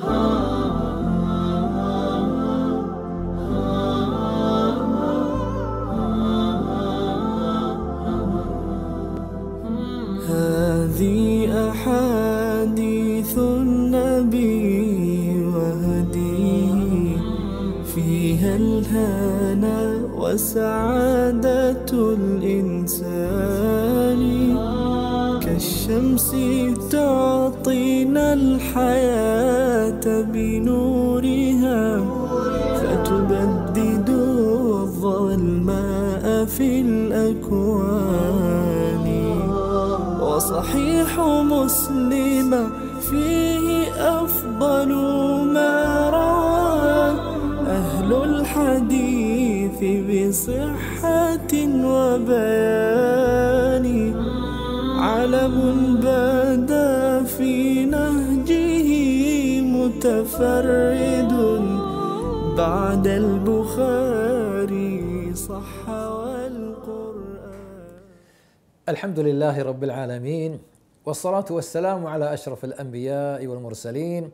home. الهنا وسعادة الإنسان كالشمس تعطينا الحياة بنورها فتبدد الظلماء في الأكوان وصحيح مسلم فيه أفضل ما بصحة وبيان علم بدا في نهجه متفرد بعد البخاري صح والقرآن الحمد لله رب العالمين والصلاة والسلام على أشرف الأنبياء والمرسلين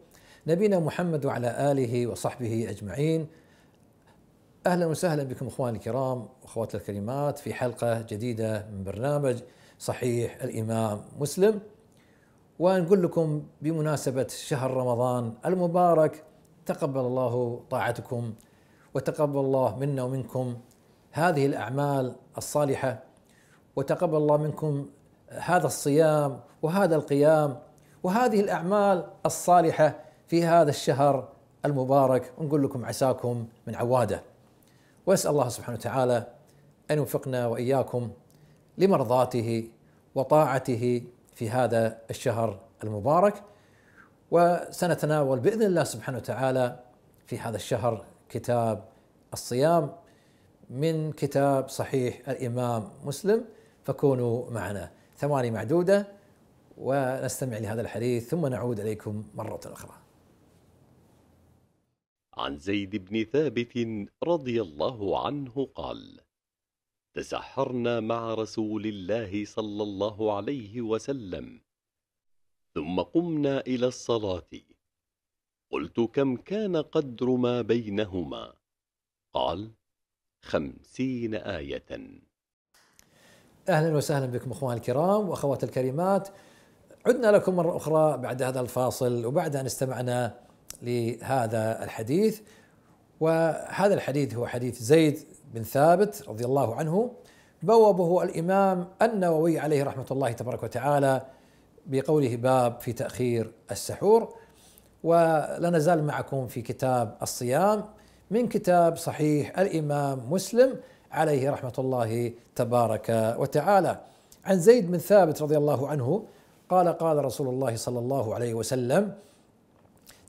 نبينا محمد وعلى آله وصحبه أجمعين اهلا وسهلا بكم اخواني الكرام واخواتي الكريمات في حلقه جديده من برنامج صحيح الامام مسلم ونقول لكم بمناسبه شهر رمضان المبارك تقبل الله طاعتكم وتقبل الله منا ومنكم هذه الاعمال الصالحه وتقبل الله منكم هذا الصيام وهذا القيام وهذه الاعمال الصالحه في هذا الشهر المبارك ونقول لكم عساكم من عواده واسال الله سبحانه وتعالى ان يوفقنا واياكم لمرضاته وطاعته في هذا الشهر المبارك وسنتناول باذن الله سبحانه وتعالى في هذا الشهر كتاب الصيام من كتاب صحيح الامام مسلم فكونوا معنا ثواني معدوده ونستمع لهذا الحديث ثم نعود اليكم مره اخرى. عن زيد بن ثابت رضي الله عنه قال تسحرنا مع رسول الله صلى الله عليه وسلم ثم قمنا إلى الصلاة قلت كم كان قدر ما بينهما قال خمسين آية أهلا وسهلا بكم أخوان الكرام وأخوات الكريمات عدنا لكم مرة أخرى بعد هذا الفاصل وبعد أن استمعنا لهذا الحديث وهذا الحديث هو حديث زيد بن ثابت رضي الله عنه بوبه الامام النووي عليه رحمه الله تبارك وتعالى بقوله باب في تاخير السحور ولا نزال معكم في كتاب الصيام من كتاب صحيح الامام مسلم عليه رحمه الله تبارك وتعالى عن زيد بن ثابت رضي الله عنه قال قال رسول الله صلى الله عليه وسلم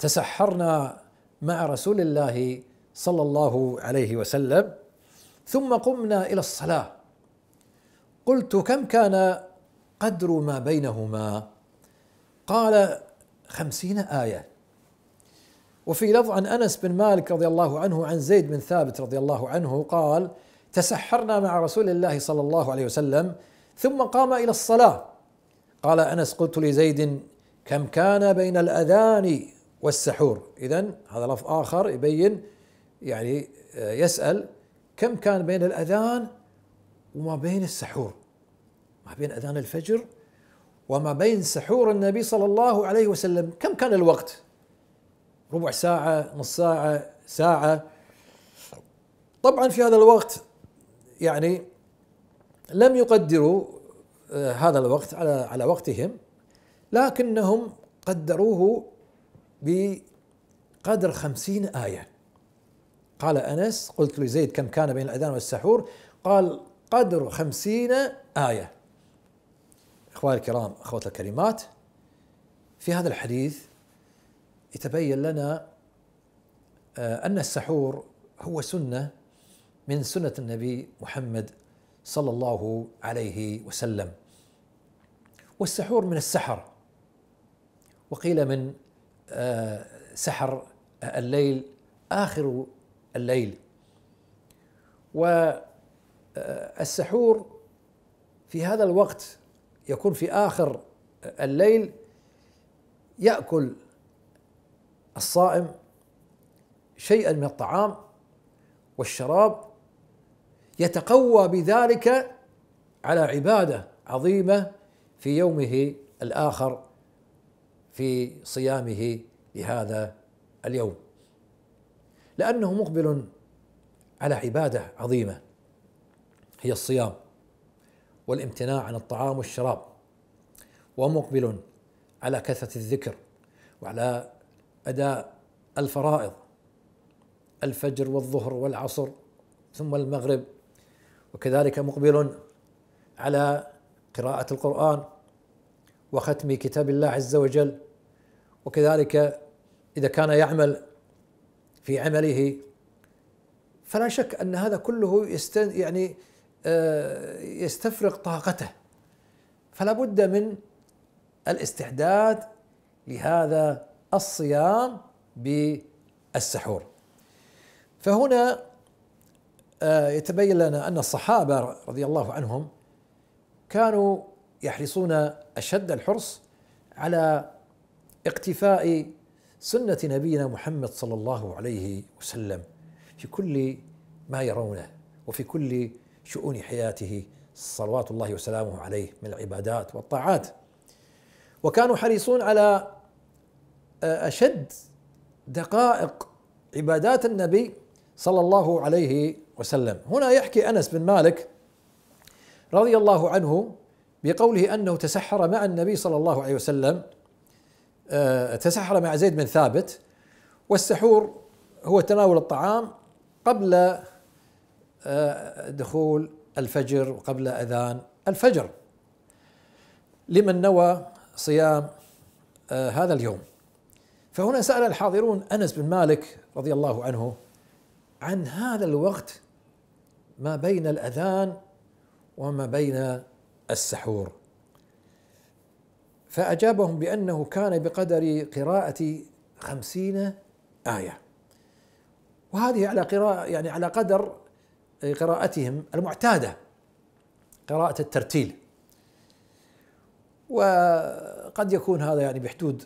تسحرنا مع رسول الله صلى الله عليه وسلم ثم قمنا الى الصلاه قلت كم كان قدر ما بينهما قال خمسين ايه وفي لفظ عن انس بن مالك رضي الله عنه عن زيد بن ثابت رضي الله عنه قال تسحرنا مع رسول الله صلى الله عليه وسلم ثم قام الى الصلاه قال انس قلت لزيد كم كان بين الاذان والسحور إذا هذا لفظ آخر يبين يعني آه، يسأل كم كان بين الأذان وما بين السحور ما بين أذان الفجر وما بين سحور النبي صلى الله عليه وسلم كم كان الوقت ربع ساعة نص ساعة ساعة طبعا في هذا الوقت يعني لم يقدروا آه، هذا الوقت على على وقتهم لكنهم قدروه بقدر خمسين آية قال أنس قلت لزيد كم كان بين الأذان والسحور قال قدر خمسين آية إخواني الكرام أخوات الكريمات في هذا الحديث يتبين لنا آه، أن السحور هو سنة من سنة النبي محمد صلى الله عليه وسلم والسحور من السحر وقيل من سحر الليل آخر الليل والسحور في هذا الوقت يكون في آخر الليل يأكل الصائم شيئا من الطعام والشراب يتقوى بذلك على عباده عظيمه في يومه الاخر في صيامه لهذا اليوم لانه مقبل على عباده عظيمه هي الصيام والامتناع عن الطعام والشراب ومقبل على كثره الذكر وعلى اداء الفرائض الفجر والظهر والعصر ثم المغرب وكذلك مقبل على قراءه القران وختم كتاب الله عز وجل وكذلك اذا كان يعمل في عمله فلا شك ان هذا كله يستن يعني آه، يستفرغ طاقته فلا بد من الاستعداد لهذا الصيام بالسحور فهنا آه، يتبين لنا ان الصحابه رضي الله عنهم كانوا يحرصون اشد الحرص على اقتفاء سنه نبينا محمد صلى الله عليه وسلم في كل ما يرونه وفي كل شؤون حياته صلوات الله وسلامه عليه من العبادات والطاعات وكانوا حريصون على آه، اشد دقائق عبادات النبي صلى الله عليه وسلم هنا يحكي انس بن مالك رضي الله عنه بقوله انه تسحر مع النبي صلى الله عليه وسلم آه، تسحر مع زيد بن ثابت والسحور هو تناول الطعام قبل آه، دخول الفجر وقبل اذان الفجر لمن نوى صيام آه، هذا اليوم فهنا سال الحاضرون انس بن مالك رضي الله عنه عن هذا الوقت ما بين الاذان وما بين السحور فأجابهم بأنه كان بقدر قراءة خمسين آية وهذه على قراءة يعني على قدر قراءتهم المعتادة قراءة الترتيل وقد يكون هذا يعني بحدود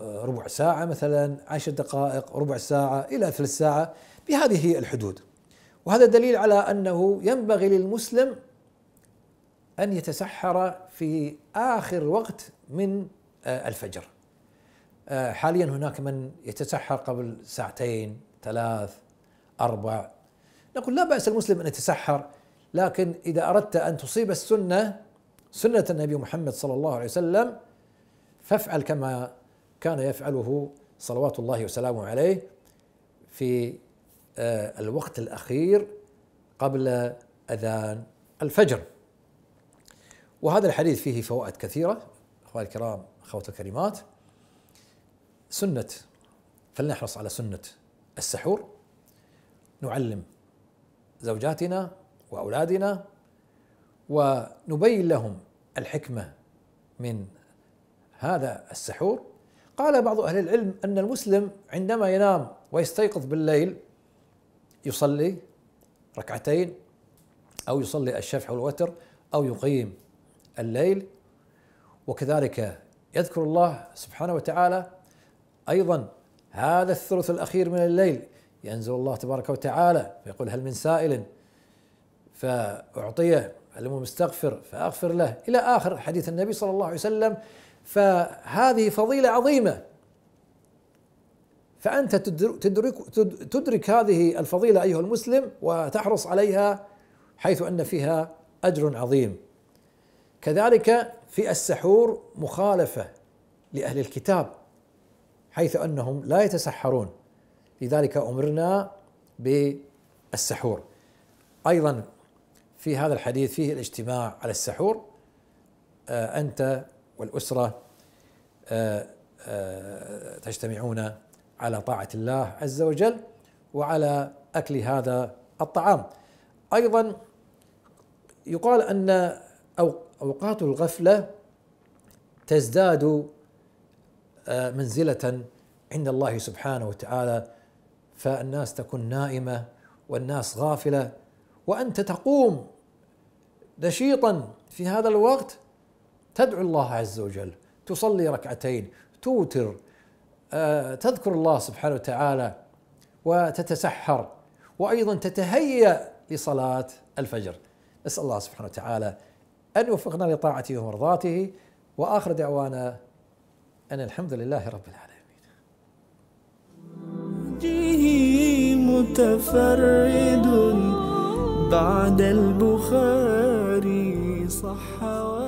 آه، ربع ساعة مثلا عشر دقائق ربع ساعة إلى ثلث ساعة بهذه الحدود وهذا دليل على أنه ينبغي للمسلم أن يتسحر في آخر وقت من آه، الفجر آه، حاليا هناك من يتسحر قبل ساعتين ثلاث أربع نقول لا بأس المسلم أن يتسحر لكن إذا أردت أن تصيب السنة سنة النبي محمد صلى الله عليه وسلم فافعل كما كان يفعله صلوات الله وسلامه عليه في آه، الوقت الأخير قبل أذان الفجر وهذا الحديث فيه فوائد كثيرة أخواني الكرام أخواتي الكريمات سنة فلنحرص على سنة السحور نعلم زوجاتنا وأولادنا ونبين لهم الحكمة من هذا السحور قال بعض أهل العلم أن المسلم عندما ينام ويستيقظ بالليل يصلي ركعتين أو يصلي الشفع والوتر أو يقيم الليل وكذلك يذكر الله سبحانه وتعالى ايضا هذا الثلث الاخير من الليل ينزل الله تبارك وتعالى فيقول هل من سائل فاعطيه هل مستغفر فاغفر له الى اخر حديث النبي صلى الله عليه وسلم فهذه فضيله عظيمه فأنت تدرك, تدرك هذه الفضيلة أيها المسلم وتحرص عليها حيث أن فيها أجر عظيم كذلك في السحور مخالفه لاهل الكتاب حيث انهم لا يتسحرون لذلك امرنا بالسحور ايضا في هذا الحديث فيه الاجتماع على السحور آه، انت والاسره آه، آه، تجتمعون على طاعه الله عز وجل وعلى اكل هذا الطعام ايضا يقال ان أو أوقات الغفلة تزداد آه، منزلة عند الله سبحانه وتعالى فالناس تكون نائمة والناس غافلة وأنت تقوم نشيطا في هذا الوقت تدعو الله عز وجل تصلي ركعتين توتر آه، تذكر الله سبحانه وتعالى وتتسحر وأيضا تتهيأ لصلاة الفجر نسأل الله سبحانه وتعالى أن يوفقنا لطاعته ومرضاته وآخر دعوانا أن الحمد لله رب العالمين جيه متفرد بعد البخاري صحوا